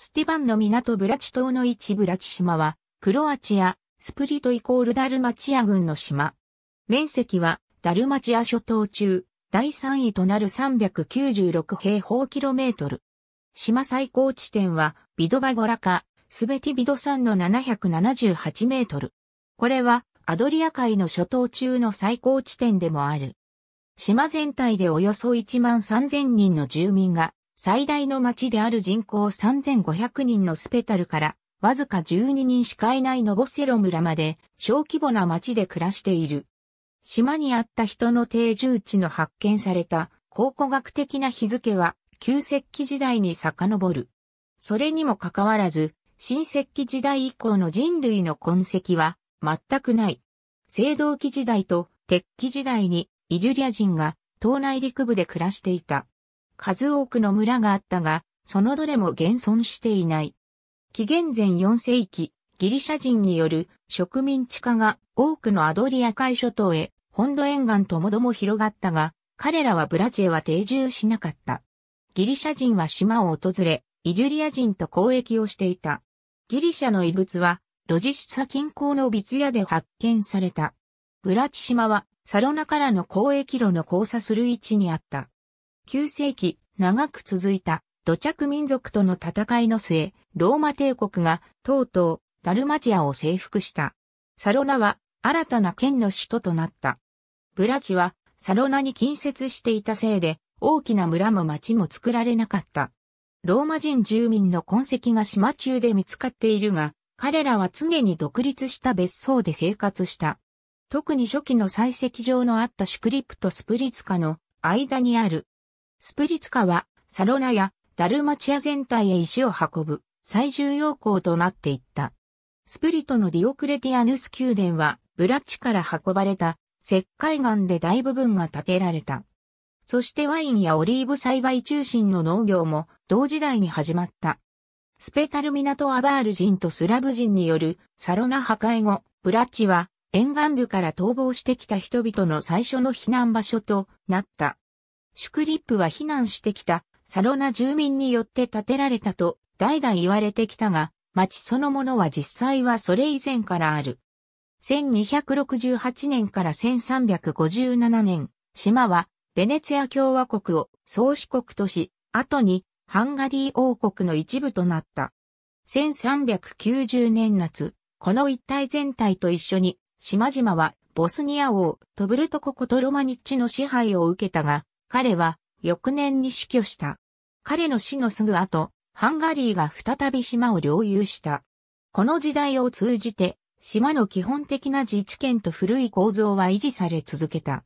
スティバンの港ブラチ島の一ブラチ島は、クロアチア、スプリトイコールダルマチア軍の島。面積は、ダルマチア諸島中、第3位となる396平方キロメートル。島最高地点は、ビドバゴラカ、スベティビド山の778メートル。これは、アドリア海の諸島中の最高地点でもある。島全体でおよそ1万3000人の住民が最大の町である人口3500人のスペタルから、わずか12人しかいないノボセロ村まで、小規模な町で暮らしている。島にあった人の定住地の発見された考古学的な日付は、旧石器時代に遡る。それにもかかわらず、新石器時代以降の人類の痕跡は全くない。青銅器時代と鉄器時代にイリュリア人が島内陸部で暮らしていた。数多くの村があったが、そのどれも現存していない。紀元前4世紀、ギリシャ人による植民地化が多くのアドリア海諸島へ、本土沿岸ともども広がったが、彼らはブラチェは定住しなかった。ギリシャ人は島を訪れ、イリュリア人と交易をしていた。ギリシャの遺物は、ロジシサ近郊のビツヤで発見された。ブラチ島は、サロナからの交易路の交差する位置にあった。9世紀、長く続いた土着民族との戦いの末、ローマ帝国がとうとうダルマチアを征服した。サロナは新たな県の首都となった。ブラチはサロナに近接していたせいで大きな村も町も作られなかった。ローマ人住民の痕跡が島中で見つかっているが、彼らは常に独立した別荘で生活した。特に初期の採石場のあったシュクリプトスプリツカの間にあるスプリツカは、サロナやダルマチア全体へ石を運ぶ最重要港となっていった。スプリトのディオクレティアヌス宮殿は、ブラッチから運ばれた石灰岩で大部分が建てられた。そしてワインやオリーブ栽培中心の農業も同時代に始まった。スペタルミナトアバール人とスラブ人によるサロナ破壊後、ブラッチは沿岸部から逃亡してきた人々の最初の避難場所となった。シュクリップは避難してきたサロナ住民によって建てられたと代々言われてきたが、町そのものは実際はそれ以前からある。1268年から1357年、島はベネツィア共和国を宗主国とし、後にハンガリー王国の一部となった。1390年夏、この一帯全体と一緒に、島々はボスニア王、トブルトココトロマニッチの支配を受けたが、彼は翌年に死去した。彼の死のすぐ後、ハンガリーが再び島を領有した。この時代を通じて、島の基本的な自治権と古い構造は維持され続けた。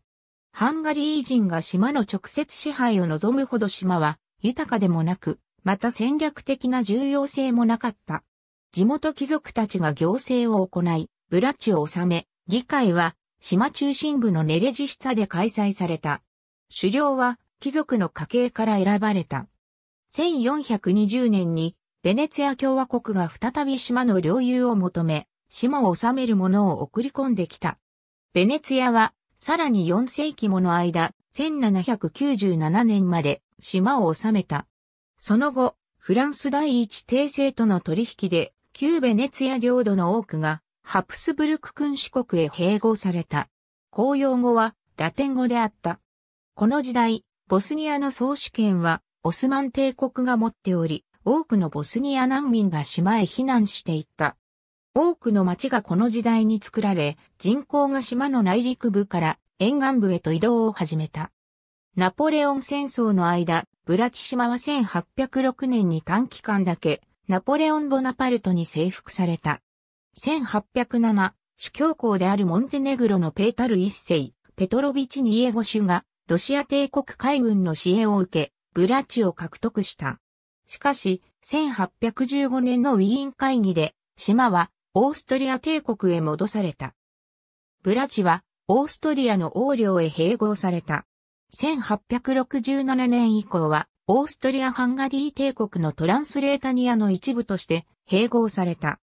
ハンガリー人が島の直接支配を望むほど島は豊かでもなく、また戦略的な重要性もなかった。地元貴族たちが行政を行い、ブラッチを治め、議会は島中心部のネレジシツァで開催された。首領は貴族の家系から選ばれた。1420年にベネツィア共和国が再び島の領有を求め、島を治める者を送り込んできた。ベネツィアはさらに4世紀もの間、1797年まで島を治めた。その後、フランス第一帝政との取引で、旧ベネツィア領土の多くが、ハプスブルク君主国へ併合された。公用語は、ラテン語であった。この時代、ボスニアの総主権はオスマン帝国が持っており、多くのボスニア難民が島へ避難していった。多くの町がこの時代に作られ、人口が島の内陸部から沿岸部へと移動を始めた。ナポレオン戦争の間、ブラキ島は1806年に短期間だけ、ナポレオン・ボナパルトに征服された。1807、主教校であるモンテネグロのペータル一世、ペトロビチ・ニエゴシュがロシア帝国海軍の支援を受け、ブラチを獲得した。しかし、1815年のウィーン会議で、島はオーストリア帝国へ戻された。ブラチはオーストリアの王領へ併合された。1867年以降は、オーストリア・ハンガリー帝国のトランスレータニアの一部として併合された。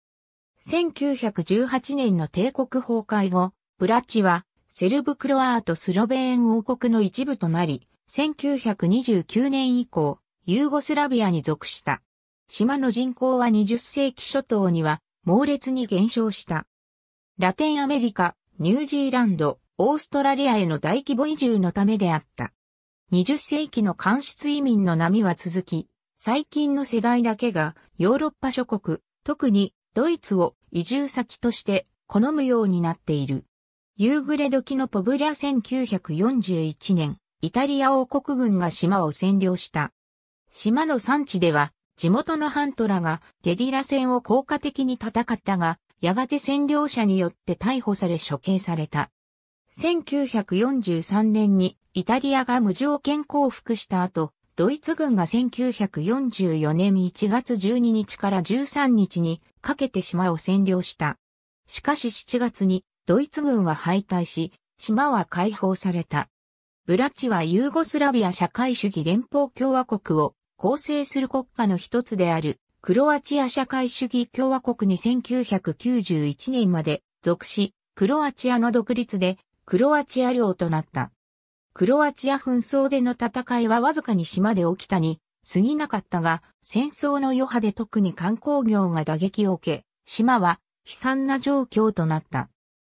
1918年の帝国崩壊後、ブラッチはセルブクロアートスロベーン王国の一部となり、1929年以降、ユーゴスラビアに属した。島の人口は20世紀初頭には猛烈に減少した。ラテンアメリカ、ニュージーランド、オーストラリアへの大規模移住のためであった。20世紀の間出移民の波は続き、最近の世代だけがヨーロッパ諸国、特にドイツを移住先として好むようになっている。夕暮れ時のポブリャ1941年、イタリア王国軍が島を占領した。島の産地では、地元のハントラがゲリラ戦を効果的に戦ったが、やがて占領者によって逮捕され処刑された。1943年にイタリアが無条件降伏した後、ドイツ軍が1944年1月12日から13日にかけて島を占領した。しかし7月にドイツ軍は敗退し、島は解放された。ブラッチはユーゴスラビア社会主義連邦共和国を構成する国家の一つであるクロアチア社会主義共和国に1991年まで属し、クロアチアの独立でクロアチア領となった。クロアチア紛争での戦いはわずかに島で起きたに過ぎなかったが、戦争の余波で特に観光業が打撃を受け、島は悲惨な状況となった。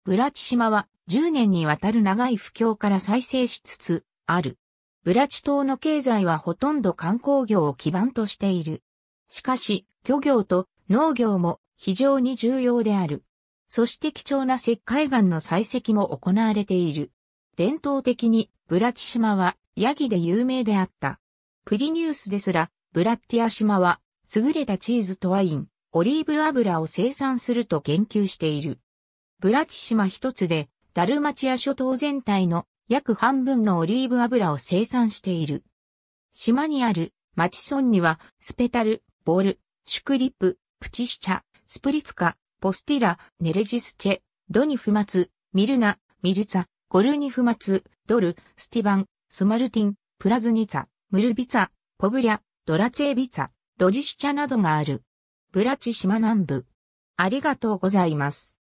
ブラチ島は10年にわたる長い不況から再生しつつある。ブラチ島の経済はほとんど観光業を基盤としている。しかし、漁業と農業も非常に重要である。そして貴重な石灰岩の採石も行われている。伝統的にブラチ島はヤギで有名であった。プリニュースですら、ブラッティア島は優れたチーズとワイン、オリーブ油を生産すると言及している。ブラチ島一つで、ダルマチア諸島全体の約半分のオリーブ油を生産している。島にあるマチソンには、スペタル、ボール、シュクリップ、プチシチャ、スプリツカ、ポスティラ、ネレジスチェ、ドニフマツ、ミルナ、ミルツァ、ゴルニフマツ、ドル、スティバン、スマルティン、プラズニツァ、ムルビツァ、ポブリャ、ドラツエビツァ、ロジシチャなどがある。ブラチ島南部。ありがとうございます。